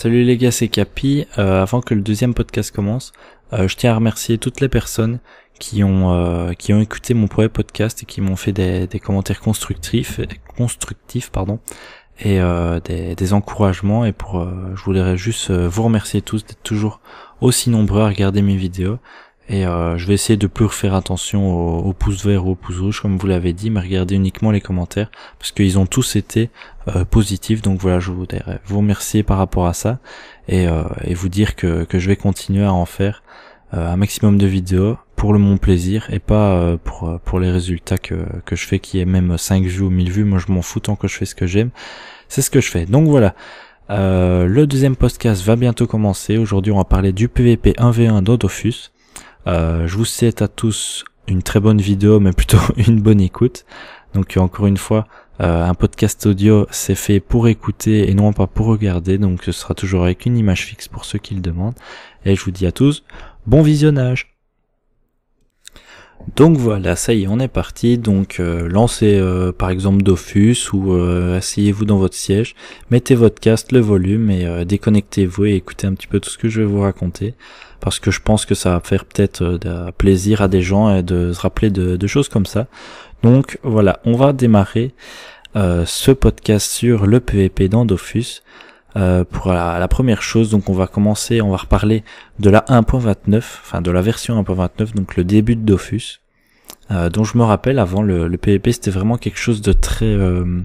Salut les gars, c'est Capi. Euh, avant que le deuxième podcast commence, euh, je tiens à remercier toutes les personnes qui ont euh, qui ont écouté mon premier podcast et qui m'ont fait des, commentaires constructifs, constructifs pardon, et des, encouragements. Et pour, je voudrais juste vous remercier tous d'être toujours aussi nombreux à regarder mes vidéos. Et euh, je vais essayer de plus refaire attention aux, pouces verts ou aux pouces rouges, comme vous l'avez dit, mais regardez uniquement les commentaires, parce qu'ils ont tous été euh, positifs. Donc voilà, je voudrais vous remercier par rapport à ça, et, euh, vous dire que, que, je vais continuer à en faire un maximum de vidéos pour le mon plaisir et pas pour, pour les résultats que, que je fais, qui est même 5 vues ou 1000 vues. Moi, je m'en fous tant que je fais ce que j'aime. C'est ce que je fais. Donc voilà. le deuxième podcast va bientôt commencer. Aujourd'hui, on va parler du PVP 1v1 d'Odofus. Euh, je vous souhaite à tous une très bonne vidéo, mais plutôt une bonne écoute. Donc encore une fois, euh, un podcast audio, c'est fait pour écouter et non pas pour regarder, donc ce sera toujours avec une image fixe pour ceux qui le demandent. Et je vous dis à tous, bon visionnage donc voilà, ça y est, on est parti. Donc euh, lancez euh, par exemple Dofus ou euh, asseyez-vous dans votre siège, mettez votre casque, le volume et déconnectez-vous et écoutez un petit peu tout ce que je vais vous raconter parce que je pense que ça va faire peut-être plaisir à des gens et de se rappeler de, de choses comme ça. Donc voilà, on va démarrer ce podcast sur le PVP dans Dofus. Euh, pour la, première chose. Donc on va commencer, on va reparler de la 1.29, enfin de la version 1.29, donc le début de Dofus, euh, dont je me rappelle avant le, le PvP c'était vraiment quelque chose de très, euh,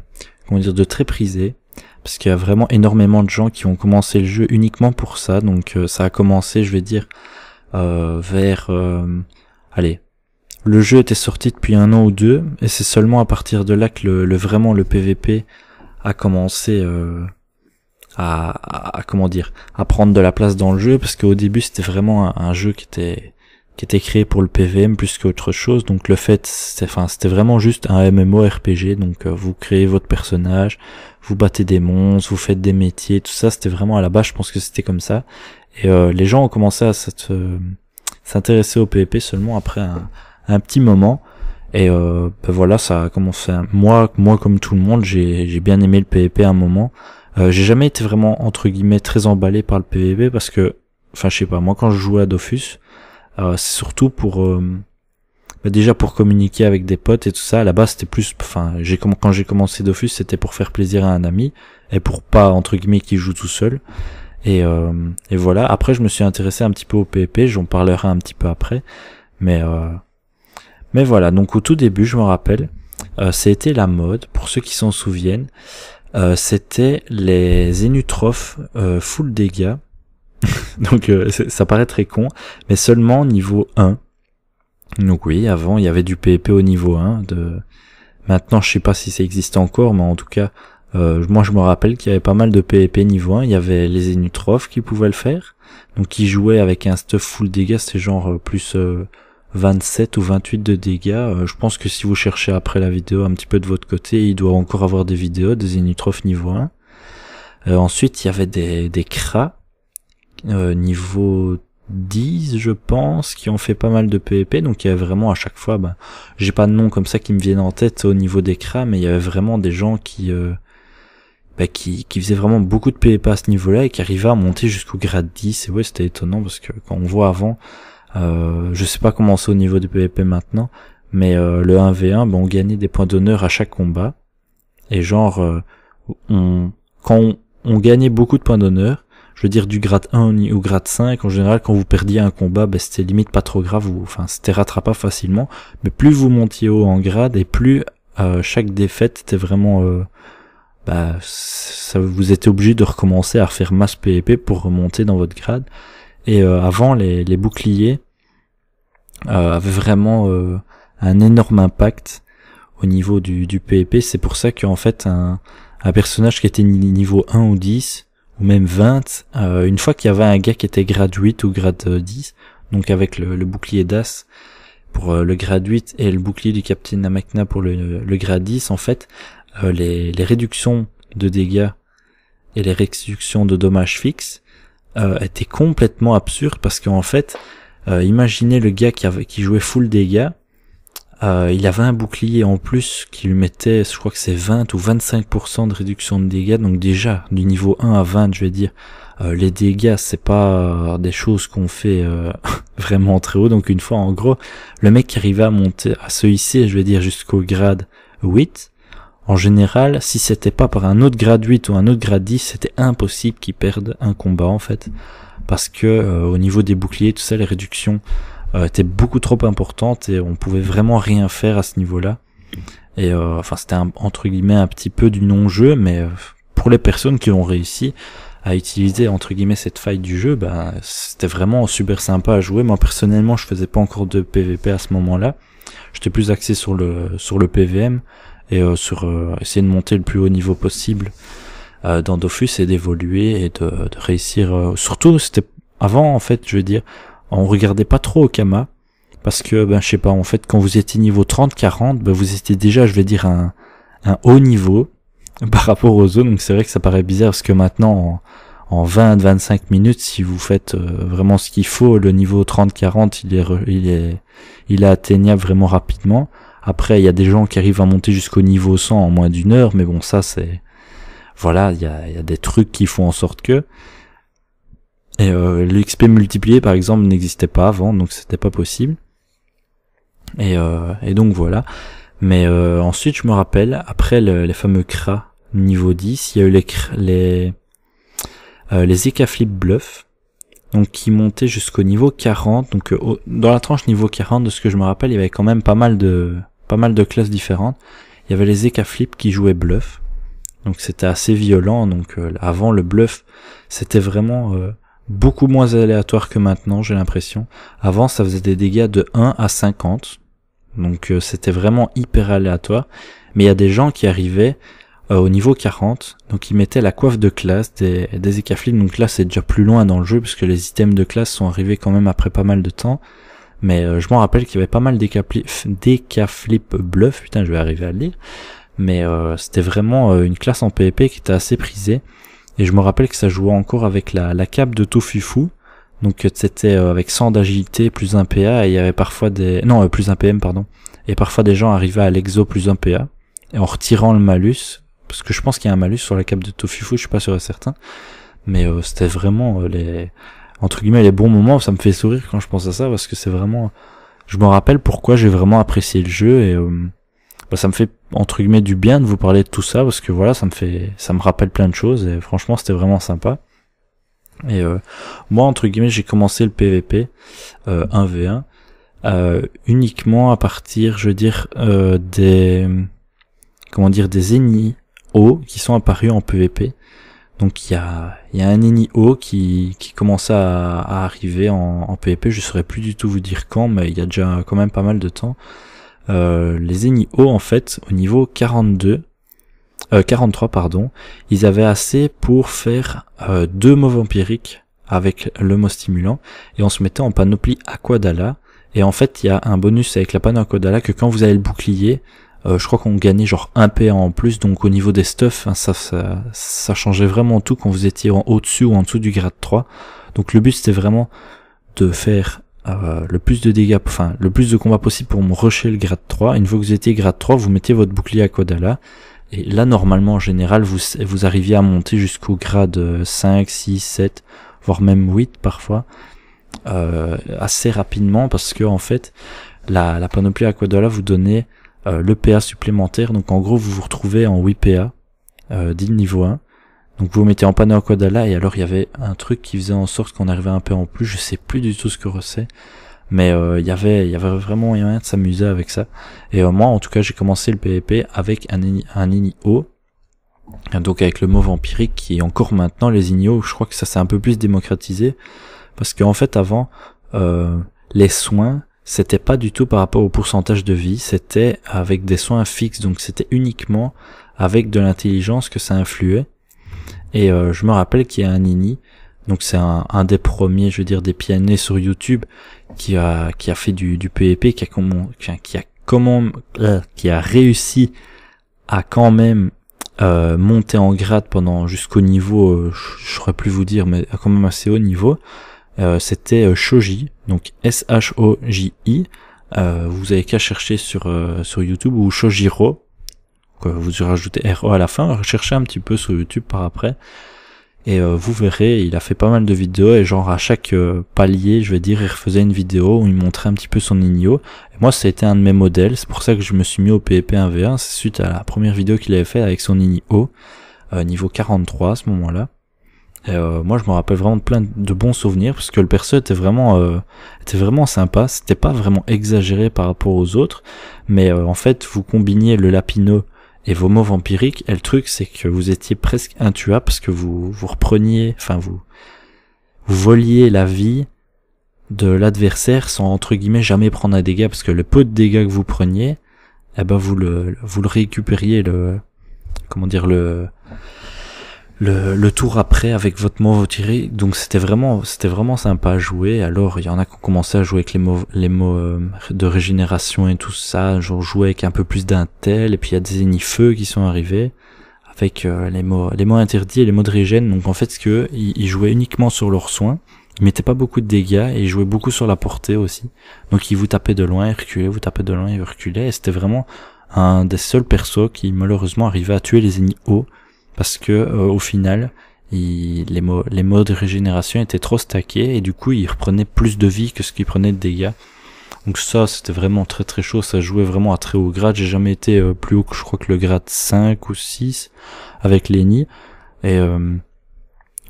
comment dire, de très prisé. Parce qu'il y a vraiment énormément de gens qui ont commencé le jeu uniquement pour ça. Donc ça a commencé, je vais dire, vers... allez, le jeu était sorti depuis un an ou deux, et c'est seulement à partir de là que le, vraiment le PVP a commencé à, comment dire à prendre de la place dans le jeu parce qu'au début c'était vraiment un, jeu qui était qui était créé pour le PVM plus qu'autre chose donc le fait c'était enfin c'était vraiment juste un MMORPG donc euh, vous créez votre personnage vous battez des monstres vous faites des métiers tout ça c'était vraiment à la base je pense que c'était comme ça et euh, les gens ont commencé à s'intéresser au PVP seulement après un, petit moment et euh, ben voilà ça a commencé moi moi comme tout le monde j'ai j'ai bien aimé le PVP à un moment euh, j'ai jamais été vraiment entre guillemets très emballé par le PVP parce que, enfin je sais pas, moi quand je jouais à Dofus, euh, c'est surtout pour euh, bah, déjà pour communiquer avec des potes et tout ça. À la base c'était plus, enfin j'ai quand j'ai commencé Dofus c'était pour faire plaisir à un ami et pour pas entre guillemets qu'il joue tout seul. Et, et voilà. Après je me suis intéressé un petit peu au PVP, j'en parlerai un petit peu après, mais mais voilà. Donc au tout début je me rappelle, c'était la mode pour ceux qui s'en souviennent. Euh, c'était les énutrophes euh, full dégâts. Donc euh, ça paraît très con, mais seulement niveau 1. Donc oui, avant il y avait du PvP au niveau 1. De... Maintenant je sais pas si ça existe encore, mais en tout cas, moi je me rappelle qu'il y avait pas mal de PvP niveau 1. Il y avait les énutrophes qui pouvaient le faire. Donc ils jouaient avec un stuff full dégâts, c'était genre plus 27 ou 28 de dégâts. Euh, je pense que si vous cherchez après la vidéo un petit peu de votre côté, il doit encore avoir des vidéos des Inutrophes niveau 1. Euh, ensuite, il y avait des, des Kras, euh, niveau 10, je pense, qui ont fait pas mal de PvP. E Donc il y avait vraiment à chaque fois, bah, j'ai pas de nom comme ça qui me viennent en tête au niveau des Kras, mais il y avait vraiment des gens qui... Ben, qui, qui faisait vraiment beaucoup de PEP e à ce niveau-là et qui arrivaient à monter jusqu'au grade 10. Et ouais, c'était étonnant parce que quand on voit avant, je euh, je sais pas comment c'est au niveau du PvP maintenant, mais euh, le 1v1, ben, on gagnait des points d'honneur à chaque combat. Et genre, euh, quand on, gagnait beaucoup de points d'honneur, je veux dire du grade 1 au grade 5, en général, quand vous perdiez un combat, ben, c'était limite pas trop grave, ou, enfin c'était rattrapable facilement. Mais plus vous montiez haut en grade, et plus chaque défaite était vraiment... bah, ça, vous étiez obligé de recommencer à refaire masse PvP pour remonter dans votre grade. Et euh, avant, les, les boucliers euh, avaient vraiment euh, un énorme impact au niveau du, du e C'est pour ça qu'en fait, un, un personnage qui était niveau 1 ou 10, ou même 20, euh, une fois qu'il y avait un gars qui était grade 8 ou grade 10, donc avec le, le bouclier d'As pour le grade 8 et le bouclier du Captain Namekna pour le, le grade 10, en fait, euh, les, les réductions de dégâts et les réductions de dommages fixes euh, était complètement absurde parce qu'en fait, euh, imaginez le gars qui, avait, qui jouait full dégâts, euh, il avait un bouclier en plus qui lui mettait, je crois que c'est 20 ou 25% de réduction de dégâts, donc déjà du niveau 1 à 20, je vais dire, euh, les dégâts c'est pas des choses qu'on fait vraiment très haut, donc une fois en gros, le mec qui arrivait à monter, à ce ici je vais dire jusqu'au grade 8, en général, si c'était pas par un autre grade 8 ou un autre grade 10, c'était impossible qu'ils perdent un combat en fait, parce que euh, au niveau des boucliers, tout ça, les réductions euh, étaient beaucoup trop importantes et on pouvait vraiment rien faire à ce niveau-là. Et euh, enfin, c'était un, entre guillemets un petit peu du non-jeu, mais pour les personnes qui ont réussi à utiliser entre guillemets cette faille du jeu, ben c'était vraiment super sympa à jouer. Moi personnellement, je faisais pas encore de PVP à ce moment-là. J'étais plus axé sur le sur le PVM et euh, sur euh, essayer de monter le plus haut niveau possible euh, dans Dofus et d'évoluer et de, réussir. surtout, c'était avant en fait, je veux dire, on regardait pas trop Okama parce que ben je sais pas, en fait, quand vous étiez niveau 30, 40, ben vous étiez déjà, je vais dire un un haut niveau par rapport aux autres. Donc c'est vrai que ça paraît bizarre parce que maintenant en, 20 25 minutes, si vous faites vraiment ce qu'il faut, le niveau 30 40, il est il est il est atteignable vraiment rapidement. Après, il y a des gens qui arrivent à monter jusqu'au niveau 100 en moins d'une heure, mais bon, ça c'est... Voilà, il y a, des trucs qui font en sorte que... Et euh, l'XP multiplié, par exemple, n'existait pas avant, donc c'était pas possible. Et, euh, et donc voilà. Mais euh, ensuite, je me rappelle, après les fameux cras niveau 10, il y a eu les, les, euh, les Ekaflip Bluff, donc qui montaient jusqu'au niveau 40. Donc dans la tranche niveau 40, de ce que je me rappelle, il y avait quand même pas mal de, pas mal de classes différentes. Il y avait les Ekaflip qui jouaient bluff. Donc c'était assez violent. Donc euh, avant le bluff, c'était vraiment euh, beaucoup moins aléatoire que maintenant, j'ai l'impression. Avant, ça faisait des dégâts de 1 à 50. Donc euh, c'était vraiment hyper aléatoire. Mais il y a des gens qui arrivaient au niveau 40. Donc ils mettaient la coiffe de classe des, des Ekaflip. Donc là, c'est déjà plus loin dans le jeu puisque les items de classe sont arrivés quand même après pas mal de temps. Mais euh, je m'en rappelle qu'il y avait pas mal des flip bluff, putain je vais arriver à le lire. Mais euh, c'était vraiment euh, une classe en PvP qui était assez prisée. Et je me rappelle que ça jouait encore avec la, la cape de Tofufu. Donc c'était avec 100 d'agilité plus 1 PA et il y avait parfois des... Non, plus 1 PM, pardon. Et parfois des gens arrivaient à l'exo plus 1 PA. Et en retirant le malus, parce que je pense qu'il y a un malus sur la cape de Tofufu, je suis pas sûr et certain. Mais c'était vraiment les entre guillemets les bons moments ça me fait sourire quand je pense à ça parce que c'est vraiment je me rappelle pourquoi j'ai vraiment apprécié le jeu et euh, bah, ça me fait entre guillemets du bien de vous parler de tout ça parce que voilà ça me fait ça me rappelle plein de choses et franchement c'était vraiment sympa et euh, moi entre guillemets j'ai commencé le PVP 1v1 euh, uniquement à partir je veux dire des comment dire des ennemis hauts qui sont apparus en PVP donc il y a, un NIO qui, qui commence à, arriver en, en, PvP, je saurais plus du tout vous dire quand, mais il y a déjà quand même pas mal de temps. Euh, les les NIO en fait, au niveau 42, euh, 43 pardon, ils avaient assez pour faire euh, deux mauvais empiriques avec le mot stimulant, et on se mettait en panoplie Aquadala, et en fait il y a un bonus avec la panne Aquadala que quand vous avez le bouclier, euh, je crois qu'on gagnait genre un PA en plus, donc au niveau des stuffs, hein, ça, ça, changeait vraiment tout quand vous étiez en au-dessus ou en dessous du grade 3. Donc le but c'était vraiment de faire euh, le plus de dégâts, enfin le plus de combats possible pour me rusher le grade 3. Une fois que vous étiez grade 3, vous mettez votre bouclier à Et là normalement en général vous, vous arriviez à monter jusqu'au grade 5, 6, 7, voire même 8 parfois. Euh, assez rapidement parce que en fait la, la panoplie Aquadala vous donnait euh, le PA supplémentaire. Donc en gros, vous vous retrouvez en 8 PA euh, niveau 1. Donc vous mettez en panneau à Kodala et alors il y avait un truc qui faisait en sorte qu'on arrivait un peu en plus. Je sais plus du tout ce que c'est, mais euh, il y avait il y avait vraiment rien de s'amuser avec ça. Et euh, moi, en tout cas, j'ai commencé le PvP e avec un un INIO. Donc avec le mot vampirique qui est encore maintenant les Inio je crois que ça s'est un peu plus démocratisé parce qu'en fait avant les soins c'était pas du tout par rapport au pourcentage de vie, c'était avec des soins fixes, donc c'était uniquement avec de l'intelligence que ça influait. Et euh, je me rappelle qu'il y a un Nini, donc c'est un, un, des premiers, je veux dire, des pianés sur YouTube qui a qui a fait du, du PvP, e qui a comment qui a, comment euh, qui a réussi à quand même euh, monter en grade pendant jusqu'au niveau, je saurais plus vous dire, mais à quand même assez haut niveau. Euh, c'était euh, Shoji, donc S-H-O-J-I. Euh, vous avez qu'à chercher sur, sur YouTube ou Shojiro. vous rajoutez r à la fin. recherchez un petit peu sur YouTube par après. Et vous verrez, il a fait pas mal de vidéos et genre à chaque palier, je vais dire, il refaisait une vidéo où il montrait un petit peu son Inio Et moi, ça a été un de mes modèles, c'est pour ça que je me suis mis au PEP 1v1, c'est suite à la première vidéo qu'il avait fait avec son igno, niveau 43 à ce moment-là. Euh, moi, je me rappelle vraiment de plein de bons souvenirs parce que le perso était vraiment, euh, était vraiment sympa. C'était pas vraiment exagéré par rapport aux autres, mais euh, en fait, vous combiniez le lapineux et vos mots vampiriques. Et le truc, c'est que vous étiez presque intuable parce que vous vous repreniez, enfin vous, vous voliez la vie de l'adversaire sans entre guillemets jamais prendre un dégât parce que le peu de dégâts que vous preniez, eh ben vous le, vous le récupériez le, comment dire le le, tour après avec votre mot tiré. Donc c'était vraiment, c'était vraiment sympa à jouer. Alors il y en a qui ont commencé à jouer avec les mots, les mots euh, de régénération et tout ça. Genre jouer avec un peu plus d'intel. Et puis il y a des feux qui sont arrivés avec euh, les mots, les mots interdits et les mots de régène. Donc en fait, ce que ils, jouaient uniquement sur leurs soins. Ils mettaient pas beaucoup de dégâts et ils jouaient beaucoup sur la portée aussi. Donc ils vous tapaient de loin, ils reculaient, vous tapez de loin, ils reculaient. Et c'était vraiment un des seuls persos qui malheureusement arrivait à tuer les ennemis hauts parce que euh, au final, les, modes de régénération étaient trop stackés et du coup, il reprenait plus de vie que ce qu'il prenait de dégâts. Donc ça, c'était vraiment très très chaud, ça jouait vraiment à très haut grade. J'ai jamais été euh, plus haut que je crois que le grade 5 ou 6 avec Lenny. Et euh,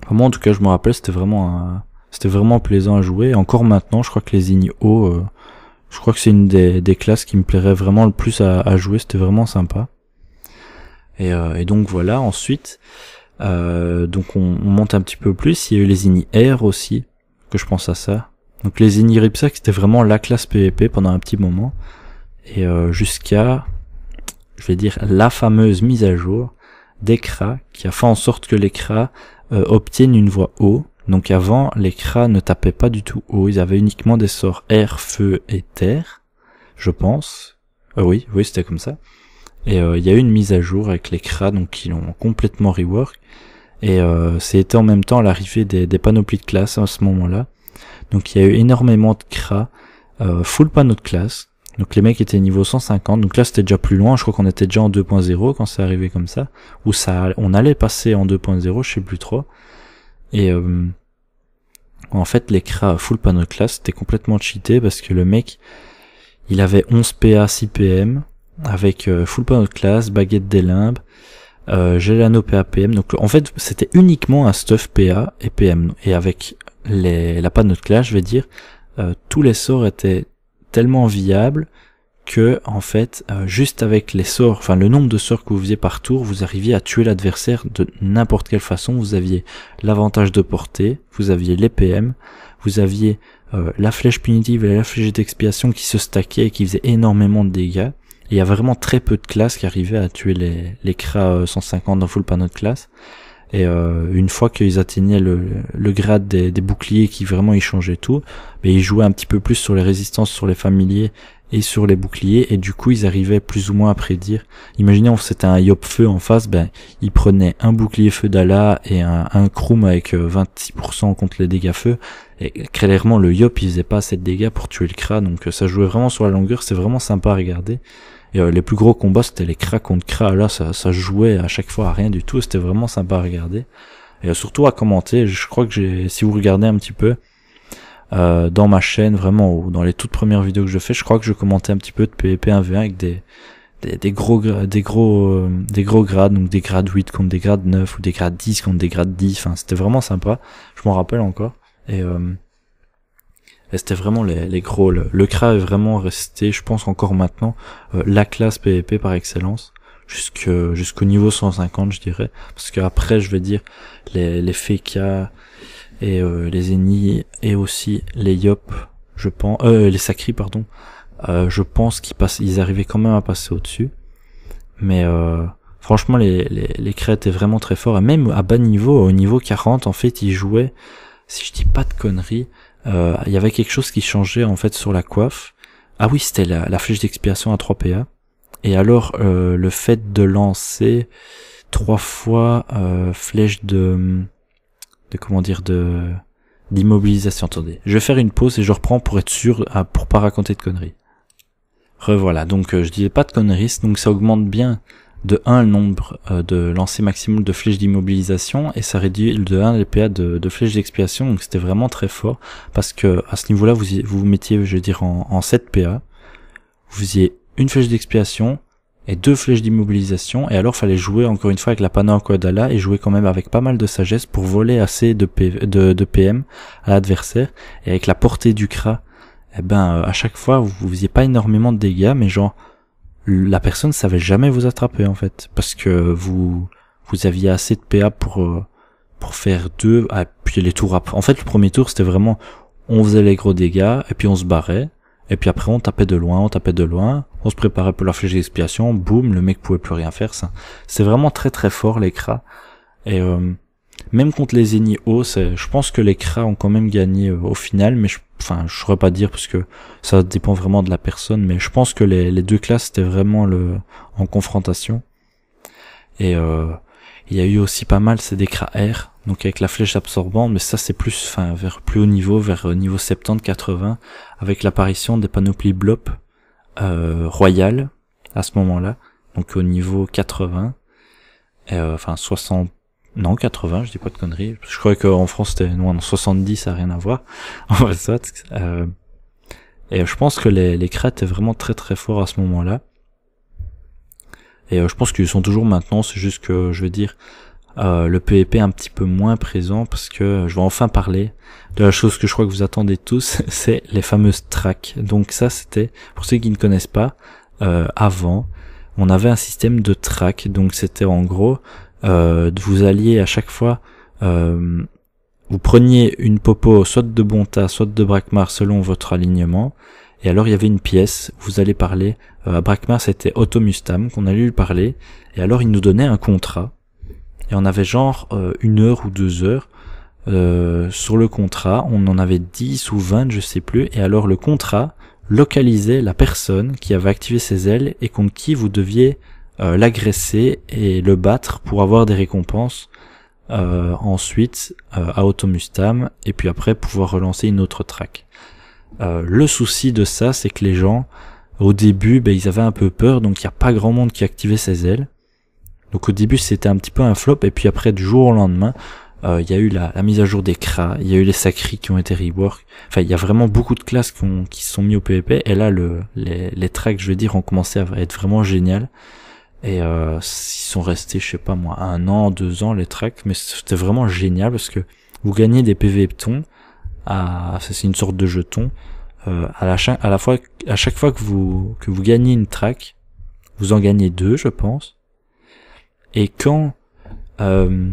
moi en tout cas, je me rappelle, c'était vraiment c'était vraiment plaisant à jouer. encore maintenant, je crois que les nids euh, je crois que c'est une des, classes qui me plairait vraiment le plus à jouer, c'était vraiment sympa. Euh, et, donc voilà, ensuite, euh, donc on, monte un petit peu plus, il y a eu les INI R aussi, que je pense à ça. Donc les INI c'était vraiment la classe PVP pendant un petit moment, et euh, jusqu'à, je vais dire, la fameuse mise à jour Kras qui a fait en sorte que l'Ecra obtiennent une voix haut. Donc avant, les cras ne tapaient pas du tout haut, ils avaient uniquement des sorts air, feu et terre, je pense. oui, oui, c'était comme ça. Et euh, il y a eu une mise à jour avec les CRA, donc qui l'ont complètement rework. Et c'était euh, en même temps l'arrivée des, des panoplies de classe à ce moment-là. Donc il y a eu énormément de CRA, euh, full panneau de classe. Donc les mecs étaient niveau 150. Donc là c'était déjà plus loin. Je crois qu'on était déjà en 2.0 quand c'est arrivé comme ça. Ou ça, on allait passer en 2.0, je sais plus trop. Et en fait les cras full panneau de classe c'était complètement cheaté parce que le mec il avait 11 PA 6 PM avec euh, full point de classe, baguette des limbes, euh, Gelano PA PM. Donc en fait c'était uniquement un stuff PA et PM. Et avec les, la panne de classe je vais dire, euh, tous les sorts étaient tellement viables que en fait euh, juste avec les sorts, enfin le nombre de sorts que vous faisiez par tour, vous arriviez à tuer l'adversaire de n'importe quelle façon. Vous aviez l'avantage de portée, vous aviez les PM, vous aviez la flèche punitive et la flèche d'expiation qui se stackaient et qui faisaient énormément de dégâts il y a vraiment très peu de classes qui arrivaient à tuer les, les 150 euh, dans full panneau de classe. Et euh, une fois qu'ils atteignaient le, le grade des, boucliers qui vraiment ils changeaient tout, mais ils jouaient un petit peu plus sur les résistances, sur les familiers et sur les boucliers. Et du coup, ils arrivaient plus ou moins à prédire. Imaginons c'était un yop feu en face, ben ils prenaient un bouclier feu d'Ala et un, un avec 26% euh, contre les dégâts feu. Et clairement, le yop il faisait pas assez de dégâts pour tuer le cra. Donc ça jouait vraiment sur la longueur. C'est vraiment sympa à regarder. Et euh, les plus gros combats, c'était les crac contre cra, Là, ça, ça jouait à chaque fois à rien du tout. C'était vraiment sympa à regarder. Et euh, surtout à commenter. Je crois que j'ai, si vous regardez un petit peu, euh, dans ma chaîne, vraiment, ou dans les toutes premières vidéos que je fais, je crois que je commentais un petit peu de PvP 1v1 avec des, des, des gros, des gros, des gros grades. Donc des grades 8 contre des grades 9 ou des grades 10 contre des grades 10. Enfin, c'était vraiment sympa. Je m'en rappelle encore. Et, et c'était vraiment les, les gros. Le, CRA est vraiment resté, je pense encore maintenant, euh, la classe PvP e par excellence jusqu'au niveau 150 je dirais parce qu'après je vais dire les, les e et euh, les ennemis et aussi les Yop je pense euh, les Sacris, pardon euh, je pense qu'ils passent ils arrivaient quand même à passer au dessus mais franchement les, les, les crêtes étaient vraiment très forts et même à bas niveau au niveau 40 en fait ils jouaient si je dis pas de conneries euh, il y avait quelque chose qui changeait en fait sur la coiffe. Ah oui, c'était la, flèche d'expiration à 3PA. Et alors euh, le fait de lancer trois fois euh, flèche de de comment dire de d'immobilisation. Attendez, je vais faire une pause et je reprends pour être sûr pour pas raconter de conneries. Revoilà. Donc je disais pas de conneries, donc ça augmente bien de 1 le nombre euh, de lancers maximum de flèches d'immobilisation et ça réduit de 1 les PA de, flèches d'expiation. Donc c'était vraiment très fort parce que à ce niveau-là, vous vous, mettiez, je veux dire, en, en 7 PA. Vous faisiez une flèche d'expiation et deux flèches d'immobilisation et alors fallait jouer encore une fois avec la pana en Kodala et jouer quand même avec pas mal de sagesse pour voler assez de, P, de, PM à l'adversaire et avec la portée du CRA. Eh ben, euh, à chaque fois, vous faisiez pas énormément de dégâts, mais genre, la personne ne savait jamais vous attraper en fait, parce que vous vous aviez assez de PA pour euh, pour faire deux, ah, puis les tours après. En fait, le premier tour c'était vraiment on faisait les gros dégâts et puis on se barrait. Et puis après, on tapait de loin, on tapait de loin, on se préparait pour la flèche d'expiation, boum, le mec pouvait plus rien faire. Ça, c'est vraiment très très fort l'écras Et euh, même contre les ennemis hauts, euh, je pense que les Kras ont quand même gagné euh, au final, mais je, enfin, je saurais pas dire parce que ça dépend vraiment de la personne, mais je pense que les, deux classes étaient vraiment en confrontation. Et euh, il y a eu aussi pas mal, c'est des cras R, donc avec la flèche absorbante, mais ça c'est plus, enfin, vers plus haut niveau, vers euh, niveau 70-80, avec l'apparition des panoplies Blop euh, royales à ce moment-là, donc au niveau 80, enfin 60 non, 80, je dis pas de conneries. Je croyais qu'en France c'était loin en 70, ça a rien à voir. En euh, et je pense que les, les crêtes étaient vraiment très très forts à ce moment-là. Et euh, je pense qu'ils sont toujours maintenant, c'est juste que je veux dire euh, le PEP e est un petit peu moins présent parce que euh, je vais enfin parler de la chose que je crois que vous attendez tous, c'est les fameuses tracks. Donc ça c'était, pour ceux qui ne connaissent pas, avant, on avait un système de track. Donc c'était en gros, euh, vous alliez à chaque fois, euh, vous preniez une popo soit de Bonta, soit de Brakmar selon votre alignement, et alors il y avait une pièce, vous allez parler, euh, à Brakmar c'était Otomustam qu'on allait lui parler, et alors il nous donnait un contrat, et on avait genre une heure ou deux heures sur le contrat, on en avait dix ou vingt, je sais plus, et alors le contrat localisait la personne qui avait activé ses ailes et contre qui vous deviez euh, l'agresser et le battre pour avoir des récompenses euh, ensuite euh, à Automustam et puis après pouvoir relancer une autre track. le souci de ça, c'est que les gens, au début, ben, ils avaient un peu peur, donc il n'y a pas grand monde qui activait ses ailes. Donc au début, c'était un petit peu un flop, et puis après, du jour au lendemain, il y a eu la, mise à jour des cras, il y a eu les sacris qui ont été rework. Enfin, il y a vraiment beaucoup de classes qui, sont mis au PvP. Et là, le, les, les tracks, je veux dire, ont commencé à être vraiment géniales. Et euh, ils sont restés, je sais pas moi, un an, deux ans les tracks, mais c'était vraiment génial parce que vous gagnez des PV jetons. À, c'est une sorte de jeton. Euh, à, la à la fois, à chaque fois que vous que vous gagnez une track, vous en gagnez deux, je pense. Et quand euh,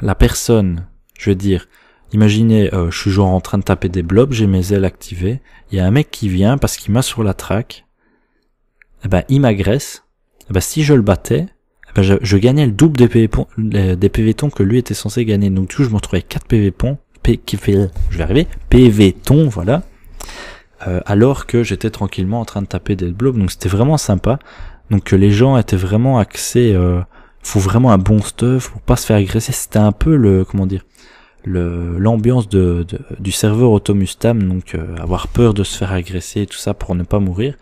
la personne, je veux dire, imaginez, euh, je suis genre en train de taper des blobs, j'ai mes ailes activées, il y a un mec qui vient parce qu'il m'a sur la track, et eh ben il m'agresse, eh ben, si je le battais, eh ben, je, gagnais le double des PV, euh, des PV tons que lui était censé gagner. Donc du je me retrouvais 4 PV tons, qui je vais arriver, PV tons, voilà. Euh, alors que j'étais tranquillement en train de taper des blobs, donc c'était vraiment sympa. Donc euh, les gens étaient vraiment axés, euh, faut vraiment un bon stuff pour pas se faire agresser. C'était un peu le, comment dire, le l'ambiance de, du serveur Automustam, donc avoir peur de se faire agresser et tout ça pour ne pas mourir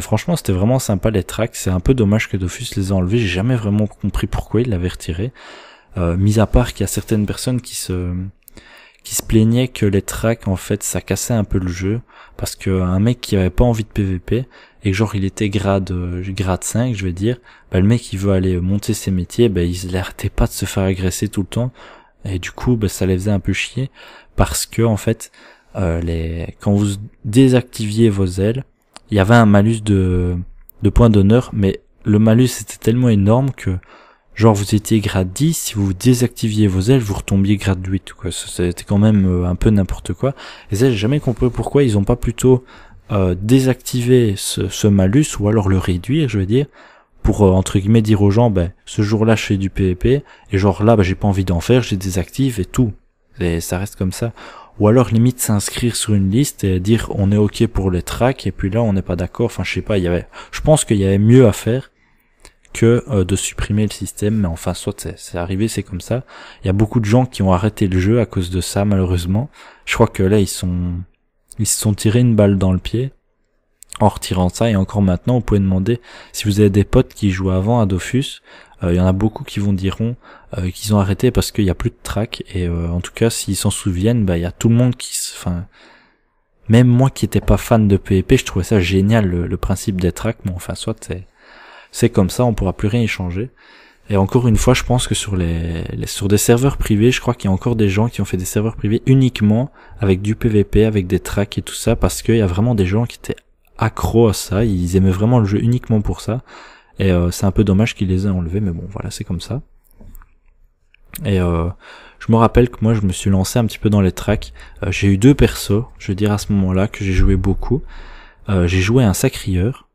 franchement, c'était vraiment sympa les tracks. C'est un peu dommage que Dofus les a enlevés. J'ai jamais vraiment compris pourquoi il l'avait retiré. Euh, mis à part qu'il y a certaines personnes qui se qui se plaignaient que les tracks en fait ça cassait un peu le jeu parce que un mec qui avait pas envie de PVP et que genre il était grade euh, grade 5 je vais dire bah, le mec il veut aller monter ses métiers bah il arrêtait pas de se faire agresser tout le temps et du coup bah, ça les faisait un peu chier parce que en fait euh, les quand vous désactiviez vos ailes il y avait un malus de, de points d'honneur, mais le malus était tellement énorme que, genre, vous étiez grade 10, si vous désactiviez vos ailes, vous retombiez grade 8, quoi. C'était quand même euh, un peu n'importe quoi. Et ça, j'ai jamais compris pourquoi ils ont pas plutôt euh, désactivé ce, malus, ou alors le réduire, je veux dire, pour, euh, entre guillemets, dire aux gens, ben, ce jour-là, je fais du PVP, e et genre là, ben, j'ai pas envie d'en faire, j'ai désactive et tout. Et ça reste comme ça ou alors limite s'inscrire sur une liste et dire on est ok pour les tracks et puis là on n'est pas d'accord enfin je sais pas il y avait je pense qu'il y avait mieux à faire que euh, de supprimer le système mais enfin soit c'est arrivé c'est comme ça il y a beaucoup de gens qui ont arrêté le jeu à cause de ça malheureusement je crois que là ils sont ils se sont tirés une balle dans le pied en retirant ça. Et encore maintenant, vous pouvez demander si vous avez des potes qui jouent avant à Dofus. Euh, il y en a beaucoup qui vont diront euh, qu'ils ont arrêté parce qu'il n'y a plus de trac Et euh, en tout cas, s'ils s'en souviennent, bah il y a tout le monde qui, enfin, même moi qui n'étais pas fan de PvP, je trouvais ça génial le, principe des tracks. Mais enfin, soit c'est c'est comme ça, on pourra plus rien échanger Et encore une fois, je pense que sur les, sur des serveurs privés, je crois qu'il y a encore des gens qui ont fait des serveurs privés uniquement avec du PVP, avec des tracks et tout ça, parce qu'il y a vraiment des gens qui étaient accro à ça, ils aimaient vraiment le jeu uniquement pour ça. Et euh, c'est un peu dommage qu'il les ait enlevés, mais bon, voilà, c'est comme ça. Et euh, je me rappelle que moi, je me suis lancé un petit peu dans les tracks. Euh, j'ai eu deux persos, je veux dire à ce moment-là, que j'ai joué beaucoup. j'ai joué un sacrieur.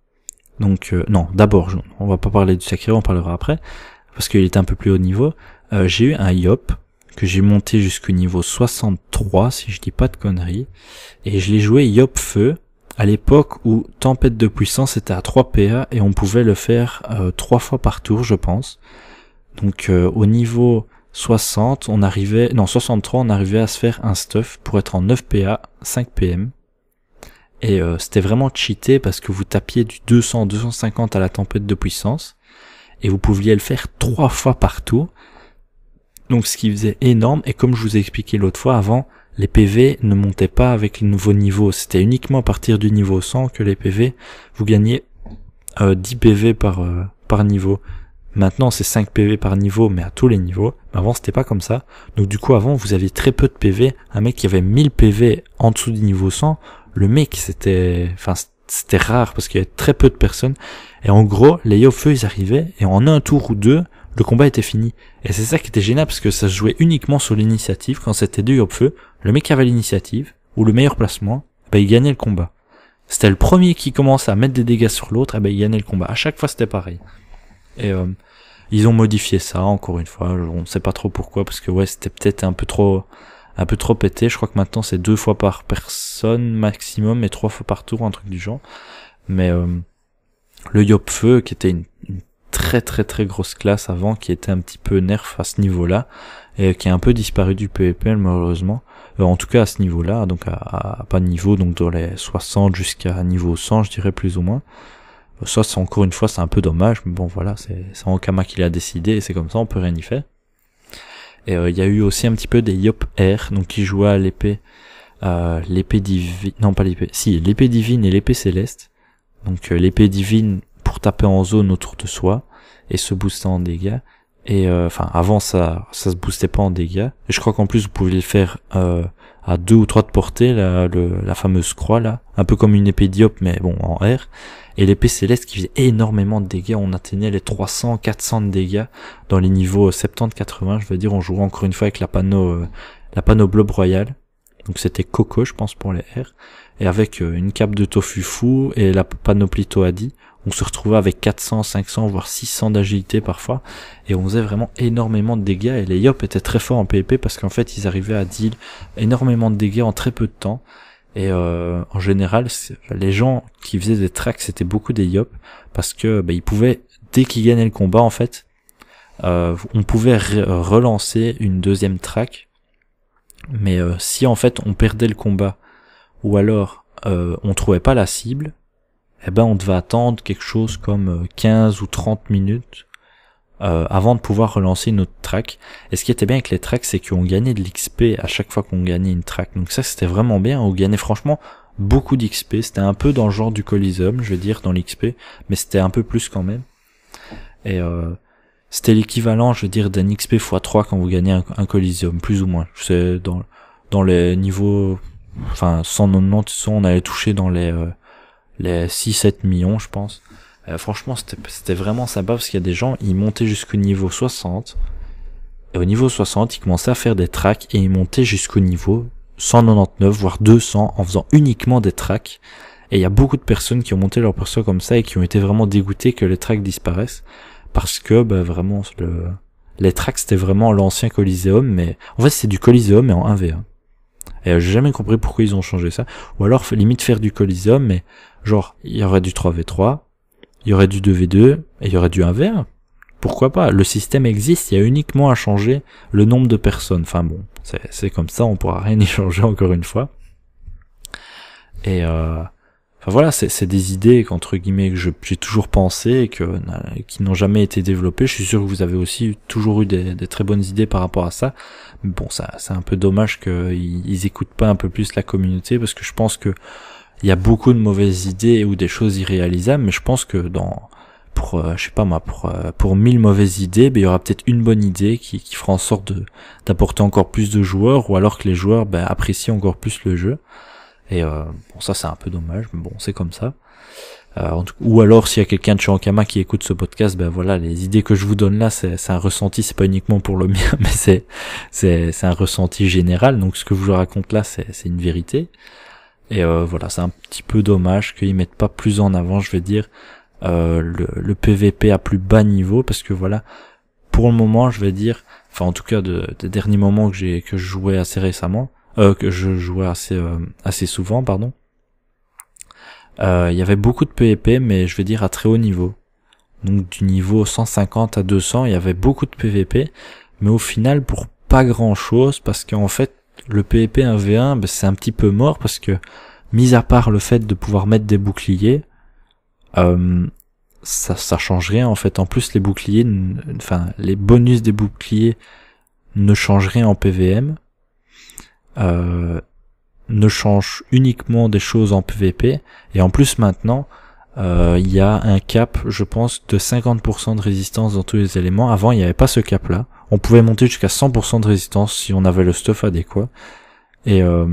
Donc, non, d'abord, on va pas parler du sacrieur, on parlera après, parce qu'il était un peu plus haut niveau. j'ai eu un Yop, que j'ai monté jusqu'au niveau 63, si je dis pas de conneries. Et je l'ai joué Yop Feu, à l'époque où Tempête de puissance était à 3 PA et on pouvait le faire euh, trois fois par tour, je pense. Donc euh, au niveau 60, on arrivait non 63, on arrivait à se faire un stuff pour être en 9 PA, 5 PM. Et euh, c'était vraiment cheaté parce que vous tapiez du 200 250 à la tempête de puissance et vous pouviez le faire trois fois par tour. Donc ce qui faisait énorme et comme je vous ai expliqué l'autre fois avant, les PV ne montaient pas avec les nouveaux niveaux. C'était uniquement à partir du niveau 100 que les PV, vous gagnez 10 euh, PV par, euh, par niveau. Maintenant, c'est 5 PV par niveau, mais à tous les niveaux. avant, c'était pas comme ça. Donc, du coup, avant, vous aviez très peu de PV. Un mec qui avait 1000 PV en dessous du niveau 100, le mec, c'était, enfin, c'était rare parce qu'il y avait très peu de personnes. Et en gros, les yo ils arrivaient et en un tour ou deux, le combat était fini. Et c'est ça qui était gênant parce que ça se jouait uniquement sur l'initiative. Quand c'était deux au feu, le mec avait l'initiative, ou le meilleur placement, eh ben, il gagnait le combat. C'était le premier qui commençait à mettre des dégâts sur l'autre, eh ben, il gagnait le combat. À chaque fois, c'était pareil. Et euh, ils ont modifié ça, encore une fois. On ne sait pas trop pourquoi, parce que ouais, c'était peut-être un peu trop un peu trop pété. Je crois que maintenant, c'est deux fois par personne maximum et trois fois par tour, un truc du genre. Mais... Euh, le Yopfeu Feu, qui était une très très très grosse classe avant qui était un petit peu nerf à ce niveau-là et qui a un peu disparu du PVPL malheureusement. Euh, en tout cas à ce niveau-là, donc à, pas de niveau, donc dans les 60 jusqu'à niveau 100 je dirais plus ou moins. soit euh, c'est encore une fois c'est un peu dommage, mais bon voilà, c'est Ankama qui l'a décidé et c'est comme ça, on peut rien y faire. Et euh, il y a eu aussi un petit peu des Yop R, donc qui jouaient à l'épée, l'épée divine, non pas l'épée, si l'épée divine et l'épée céleste. Donc l'épée divine pour taper en zone autour de soi, et se booster en dégâts. Et euh, enfin, avant ça, ça se boostait pas en dégâts. Et je crois qu'en plus vous pouviez faire euh, à deux ou trois de portée, la, la fameuse croix là, un peu comme une épée diope, mais bon en R. Et l'épée céleste qui faisait énormément de dégâts, on atteignait les 300, 400 de dégâts dans les niveaux 70, euh, 80. Je veux dire, on jouait encore une fois avec la panneau, la panneau blob royal Donc c'était Coco, je pense, pour les R. Et avec une cape de tofu fou et la panoplie Toadi, on se retrouvait avec 400, 500, voire 600 d'agilité parfois, et on faisait vraiment énormément de dégâts, et les Yop étaient très forts en PvP parce qu'en fait ils arrivaient à deal énormément de dégâts en très peu de temps, et euh, en général les gens qui faisaient des tracks c'était beaucoup des Yop, parce que bah, ils pouvaient, dès qu'ils gagnaient le combat en fait, euh, on pouvait relancer une deuxième track, mais euh, si en fait on perdait le combat, ou alors euh, on trouvait pas la cible, et eh ben on devait attendre quelque chose comme 15 euh, ou 30 minutes euh, avant de pouvoir relancer notre track. Et ce qui était bien avec les tracks, c'est qu'on gagnait de l'XP à chaque fois qu'on gagnait une track. Donc ça, c'était vraiment bien. On gagnait franchement beaucoup d'XP. C'était un peu dans le genre du Coliseum, je veux dire, dans l'XP, mais c'était un peu plus quand même. Et euh, c'était l'équivalent, je veux dire, d'un XP x3 quand vous gagnez un, Coliseum, plus ou moins. C'est dans, dans les niveaux... Enfin, 190, on allait toucher dans les... Euh, les 6-7 millions, je pense. Euh, franchement, c'était vraiment sympa parce qu'il y a des gens, ils montaient jusqu'au niveau 60. Et au niveau 60, ils commençaient à faire des tracks et ils montaient jusqu'au niveau 199, voire 200 en faisant uniquement des tracks. Et il y a beaucoup de personnes qui ont monté leur perso comme ça et qui ont été vraiment dégoûtés que les tracks disparaissent. Parce que, bah, vraiment, le... les tracks, c'était vraiment l'ancien Coliseum, mais en fait, c'est du Coliseum, mais en 1v1. Et euh, j'ai jamais compris pourquoi ils ont changé ça. Ou alors, limite faire du Coliseum, mais Genre, il y aurait du 3v3, il y aurait du 2v2 et il y aurait du 1v1. Pourquoi pas Le système existe, il y a uniquement à changer le nombre de personnes. Enfin bon, c'est comme ça, on pourra rien y changer encore une fois. Et euh, enfin voilà, c'est des idées qu'entre guillemets que j'ai toujours pensé et qui n'ont jamais été développées. Je suis sûr que vous avez aussi toujours eu des, très bonnes idées par rapport à ça. Mais bon, ça c'est un peu dommage qu'ils ils écoutent pas un peu plus la communauté parce que je pense que il y a beaucoup de mauvaises idées ou des choses irréalisables, mais je pense que dans pour euh, je sais pas moi pour euh, pour mille mauvaises idées, ben, il y aura peut-être une bonne idée qui, qui fera en sorte de d'apporter encore plus de joueurs ou alors que les joueurs ben, apprécient encore plus le jeu. Et euh, bon ça c'est un peu dommage, mais bon c'est comme ça. ou alors s'il y a quelqu'un de chez Ankama qui écoute ce podcast, ben voilà les idées que je vous donne là c'est c'est un ressenti, c'est pas uniquement pour le mien, mais c'est c'est un ressenti général. Donc ce que je vous raconte là c'est c'est une vérité. Et euh, voilà, c'est un petit peu dommage qu'ils mettent pas plus en avant, je vais dire, euh, le, PVP à plus bas niveau, parce que voilà, pour le moment, je vais dire, enfin en tout cas des derniers moments que j'ai que je jouais assez récemment, euh, que je jouais assez assez souvent, pardon. Il y avait beaucoup de PVP, mais je vais dire à très haut niveau. Donc du niveau 150 à 200, il y avait beaucoup de PVP, mais au final pour pas grand chose parce qu'en fait le PvP 1v1, e ben, c'est un petit peu mort parce que, mis à part le fait de pouvoir mettre des boucliers, euh, ça, ça change rien en fait. En plus, les boucliers, enfin les bonus des boucliers ne changent rien en PVM, euh, ne changent uniquement des choses en PVP. Et en plus maintenant, euh, il y a un cap, je pense, de 50% de résistance dans tous les éléments. Avant, il n'y avait pas ce cap-là. On pouvait monter jusqu'à 100% de résistance si on avait le stuff adéquat. Et euh,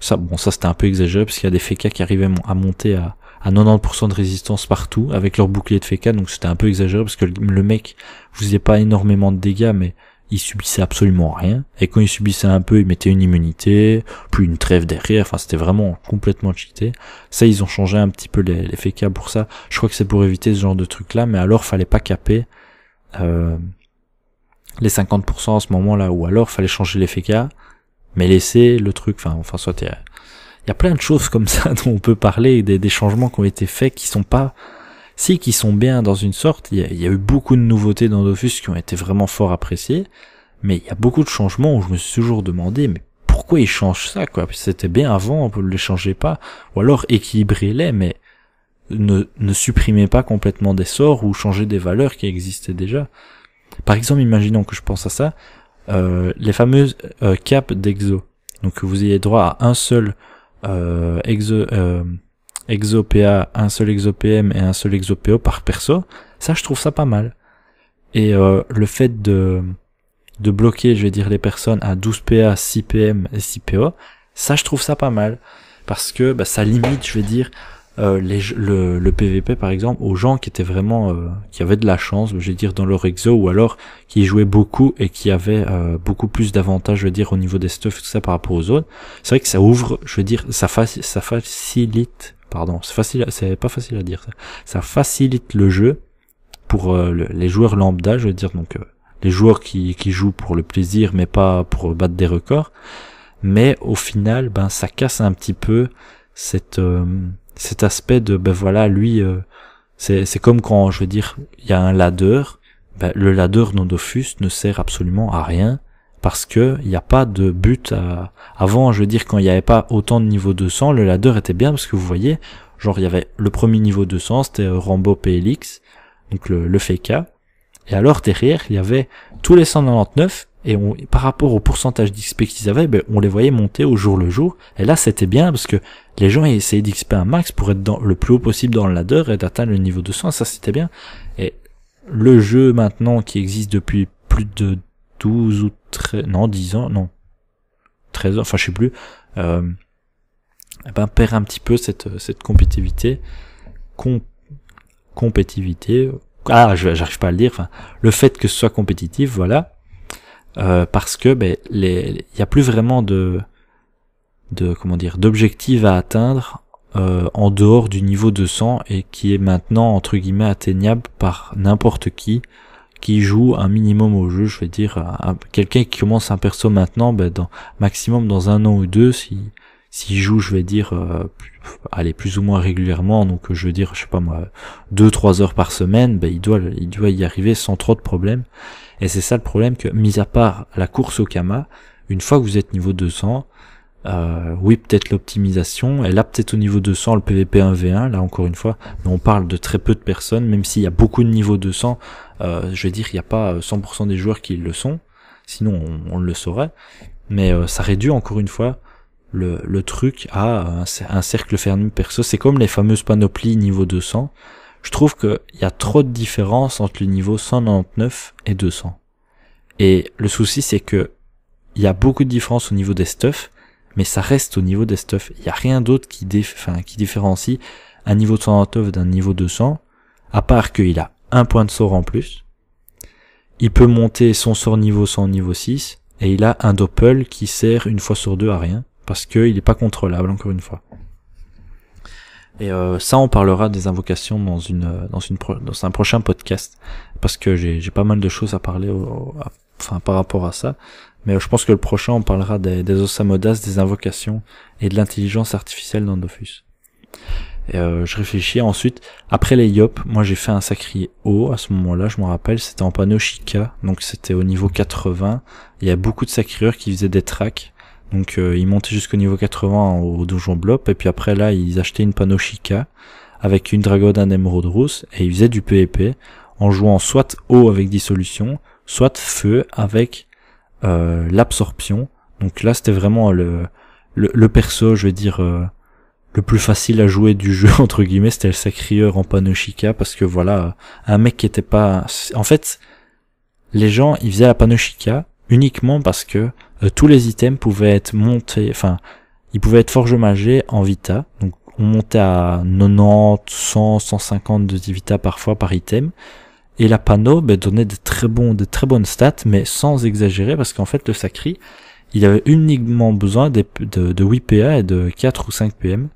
ça, bon, ça c'était un peu exagéré parce qu'il y a des fécas qui arrivaient à monter à, à 90% de résistance partout avec leur bouclier de feka, donc c'était un peu exagéré parce que le mec vous faisait pas énormément de dégâts, mais il subissait absolument rien. Et quand il subissait un peu, il mettait une immunité, puis une trêve derrière. Enfin, c'était vraiment complètement cheaté. Ça, ils ont changé un petit peu les, les pour ça. Je crois que c'est pour éviter ce genre de truc là, mais alors fallait pas caper. Euh, les 50% en ce moment-là, ou alors fallait changer les FK, e mais laisser le truc, enfin, enfin, soit il y a plein de choses comme ça dont on peut parler, des, des changements qui ont été faits qui sont pas, si qui sont bien dans une sorte, il y a, eu beaucoup de nouveautés dans Dofus qui ont été vraiment fort appréciées, mais il y a beaucoup de changements où je me suis toujours demandé, mais pourquoi ils changent ça, quoi? C'était bien avant, on ne les changer pas, ou alors équilibrer les mais ne, ne supprimez pas complètement des sorts ou changer des valeurs qui existaient déjà. Par exemple, imaginons que je pense à ça, euh, les fameuses euh, caps d'exo. Donc vous ayez droit à un seul euh, exo, euh, PA, un seul PM et un seul PO par perso. Ça, je trouve ça pas mal. Et le fait de, de bloquer, je vais dire, les personnes à 12 PA, 6 PM et 6 PO, ça, je trouve ça pas mal. Parce que bah, ça limite, je vais dire, euh, les, le, le, PVP par exemple aux gens qui étaient vraiment euh, qui avaient de la chance, je veux dire dans leur exo ou alors qui jouaient beaucoup et qui avaient euh, beaucoup plus d'avantages, je veux dire au niveau des stuffs tout ça par rapport aux autres. C'est vrai que ça ouvre, je veux dire, ça, ça facilite, pardon, c'est facile, c'est pas facile à dire ça, ça facilite le jeu pour euh, les joueurs lambda, je veux dire donc les joueurs qui qui jouent pour le plaisir mais pas pour battre des records. Mais au final, ben ça casse un petit peu cette cet aspect de ben voilà lui euh, c'est c'est comme quand je veux dire il y a un ladder ben, le ladder nondofus ne sert absolument à rien parce que il n'y a pas de but avant je veux dire quand il n'y avait pas autant de de sang le ladder était bien parce que vous voyez genre il y avait le premier niveau sang c'était euh, Rambo PLX donc le, le FK et alors derrière il y avait tous les 199 et par rapport au pourcentage d'XP qu'ils avaient, ben, on les voyait monter au jour le jour. Et là, c'était bien parce que les gens essayaient d'XP un max pour être dans, le plus haut possible dans le ladder et d'atteindre le niveau 200. Ça, c'était bien. Et le jeu maintenant qui existe depuis plus de 12 ou 13, non, 10 ans, non, 13 ans, enfin, je sais plus, euh, eh ben, perd un petit peu cette, cette compétitivité, compétitivité, ah, j'arrive pas à le dire, enfin, le fait que ce soit compétitif, voilà, euh, parce que ben il y a plus vraiment de de comment dire d'objectifs à atteindre euh, en dehors du niveau 200 et qui est maintenant entre guillemets atteignable par n'importe qui qui joue un minimum au jeu. Je vais dire quelqu'un qui commence un perso maintenant, ben dans maximum dans un an ou deux, si s'il joue, je vais dire, euh, aller plus ou moins régulièrement, donc euh, je veux dire, je sais pas moi, deux trois heures par semaine, ben, il doit, il doit y arriver sans trop de problèmes. Et c'est ça le problème que, mis à part la course au Kama, une fois que vous êtes niveau 200, euh, oui, peut-être l'optimisation, et là peut-être au niveau 200, le PVP 1v1, là encore une fois, mais on parle de très peu de personnes, même s'il y a beaucoup de niveaux 200, euh, je vais dire, il n'y a pas 100% euh, des joueurs qui le sont, sinon on, le saurait, mais ça réduit encore une fois le, truc à un, cercle fermé perso. C'est comme les fameuses panoplies niveau 200. Je trouve qu'il y a trop de différence entre le niveau 199 et 200. Et le souci, c'est que il y a beaucoup de différence au niveau des stuffs, mais ça reste au niveau des stuffs. Il y a rien d'autre qui, qui différencie un niveau 199 d'un niveau 200, à part qu'il a un point de sort en plus. Il peut monter son sort niveau 100 niveau 6, et il a un doppel qui sert une fois sur deux à rien parce qu'il n'est pas contrôlable encore une fois. Et euh, ça, on parlera des invocations dans une euh, dans une un prochain podcast parce que j'ai pas mal de choses à parler, enfin par rapport à ça. Mais euh, je pense que le prochain, on parlera des, osamodas, des invocations et de l'intelligence artificielle dans Dofus. Et je réfléchis ensuite. Après les Yop, moi j'ai fait un sacré haut à ce moment-là, je me rappelle, c'était en panochika, donc c'était au niveau 80. Il y a beaucoup de sacrieurs qui faisaient des tracks donc euh, ils montaient jusqu'au niveau 80 au donjon Blop, et puis après là ils achetaient une Panoshika avec une dragonne un émeraude rousse, et ils faisaient du PEP en jouant soit eau avec dissolution, soit feu avec euh, l'absorption. Donc là c'était vraiment le, le, perso, je vais dire, euh, le plus facile à jouer du jeu, entre guillemets, c'était le sacrieur en Panoshika, parce que voilà, un mec qui était pas... En fait, les gens, ils faisaient la Panoshika, uniquement parce que euh, tous les items pouvaient être montés, enfin, ils pouvaient être forgemagés en Vita. Donc, on montait à 90, 100, 150 de Vita parfois par item. Et la panneau ben, donnait de très bons, de très bonnes stats, mais sans exagérer, parce qu'en fait, le Sacri, il avait uniquement besoin de, de, de 8 PA et de 4 ou 5 PM,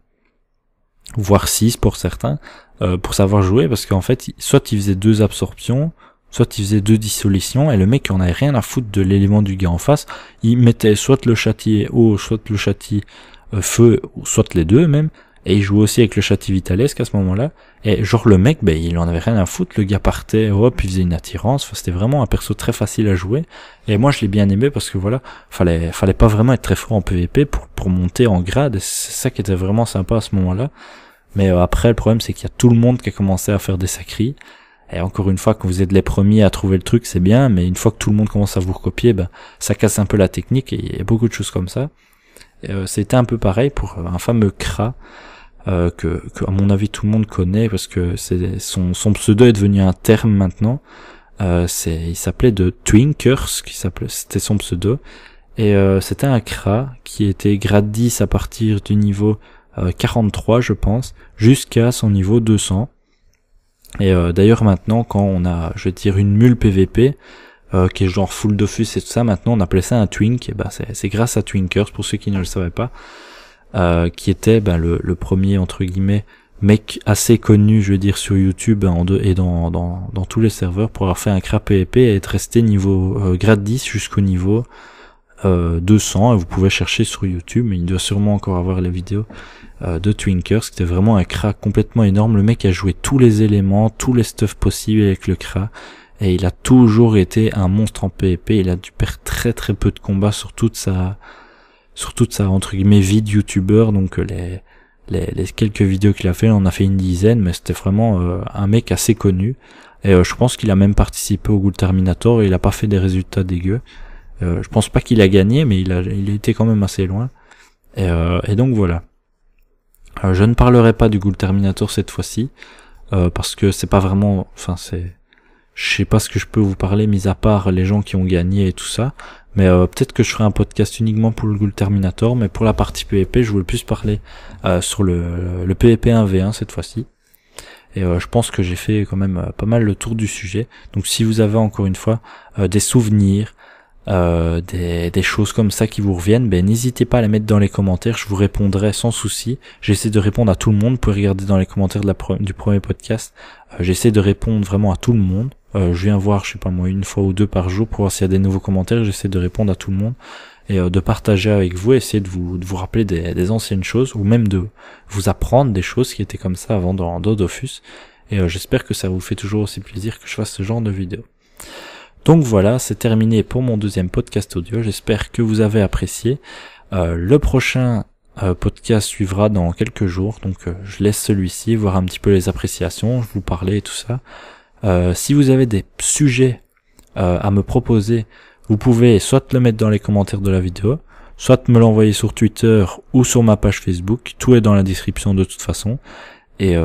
voire 6 pour certains, euh, pour savoir jouer, parce qu'en fait, soit il faisait deux absorptions, Soit il faisait deux dissolutions et le mec en avait rien à foutre de l'élément du gars en face, il mettait soit le châtier haut, soit le châti euh, feu, soit les deux même, et il jouait aussi avec le châti vitalesque à ce moment-là, et genre le mec, ben il en avait rien à foutre, le gars partait, hop, il faisait une attirance, c'était vraiment un perso très facile à jouer, et moi je l'ai bien aimé parce que voilà, fallait, fallait pas vraiment être très fort en PvP pour, pour monter en grade, c'est ça qui était vraiment sympa à ce moment-là, mais euh, après le problème c'est qu'il y a tout le monde qui a commencé à faire des sacrés et encore une fois, quand vous êtes les premiers à trouver le truc, c'est bien, mais une fois que tout le monde commence à vous recopier, ben, ça casse un peu la technique, et il y a beaucoup de choses comme ça. Euh, c'était un peu pareil pour un fameux Kra, euh, que, à mon avis tout le monde connaît, parce que son, son pseudo est devenu un terme maintenant. Euh, il s'appelait de Twinkers, qui s'appelait, c'était son pseudo, et euh, c'était un Kra qui était grade 10 à partir du niveau 43, je pense, jusqu'à son niveau 200. Et euh, d'ailleurs maintenant quand on a, je dire, une mule PVP, euh, qui est genre full fus et tout ça, maintenant on appelait ça un Twink, et ben c'est grâce à Twinkers, pour ceux qui ne le savaient pas, euh, qui était ben, le, le, premier entre guillemets mec assez connu je veux dire sur YouTube en deux, et dans, dans, dans tous les serveurs pour avoir fait un crap PVP et être resté niveau euh, grade 10 jusqu'au niveau euh, 200 et hein, vous pouvez chercher sur YouTube, mais il doit sûrement encore avoir la vidéo euh, de Twinkers, c'était vraiment un cra complètement énorme. Le mec a joué tous les éléments, tous les stuffs possibles avec le cra, Et il a toujours été un monstre en PvP. Il a dû perdre très très peu de combats sur toute sa, sur toute sa entre guillemets vie de youtubeur. Donc euh, les, les, quelques vidéos qu'il a fait, on a fait une dizaine, mais c'était vraiment euh, un mec assez connu. Et je pense qu'il a même participé au Ghoul Terminator et il a pas fait des résultats dégueux. Euh, je pense pas qu'il a gagné, mais il a, il était quand même assez loin. Et, euh, donc voilà. Euh, je ne parlerai pas du Ghoul Terminator cette fois-ci, parce que c'est pas vraiment, enfin c'est, je sais pas ce que je peux vous parler, mis à part les gens qui ont gagné et tout ça. Mais peut-être que je ferai un podcast uniquement pour le Ghoul Terminator, mais pour la partie PvP, e je voulais plus parler sur le, le PvP 1v1 e cette fois-ci. Et je pense que j'ai fait quand même pas mal le tour du sujet. Donc si vous avez encore une fois des souvenirs, euh, des, des, choses comme ça qui vous reviennent, ben n'hésitez pas à les mettre dans les commentaires, je vous répondrai sans souci. J'essaie de répondre à tout le monde, vous pouvez regarder dans les commentaires de du premier podcast. Euh, j'essaie de répondre vraiment à tout le monde. Euh, je viens voir, je sais pas moi, une fois ou deux par jour pour voir s'il y a des nouveaux commentaires. J'essaie de répondre à tout le monde et de partager avec vous, essayer de vous, de vous rappeler des, des, anciennes choses ou même de vous apprendre des choses qui étaient comme ça avant dans Dodofus. Et j'espère que ça vous fait toujours aussi plaisir que je fasse ce genre de vidéos. Donc voilà, c'est terminé pour mon deuxième podcast audio. J'espère que vous avez apprécié. Euh, le prochain euh, podcast suivra dans quelques jours, donc euh, je laisse celui-ci voir un petit peu les appréciations, je vous parlais et tout ça. si vous avez des sujets à me proposer, vous pouvez soit le mettre dans les commentaires de la vidéo, soit me l'envoyer sur Twitter ou sur ma page Facebook. Tout est dans la description de toute façon. Et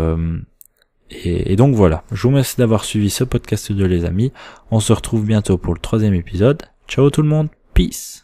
et, donc voilà, je vous remercie d'avoir suivi ce podcast de les amis. On se retrouve bientôt pour le troisième épisode. Ciao tout le monde, peace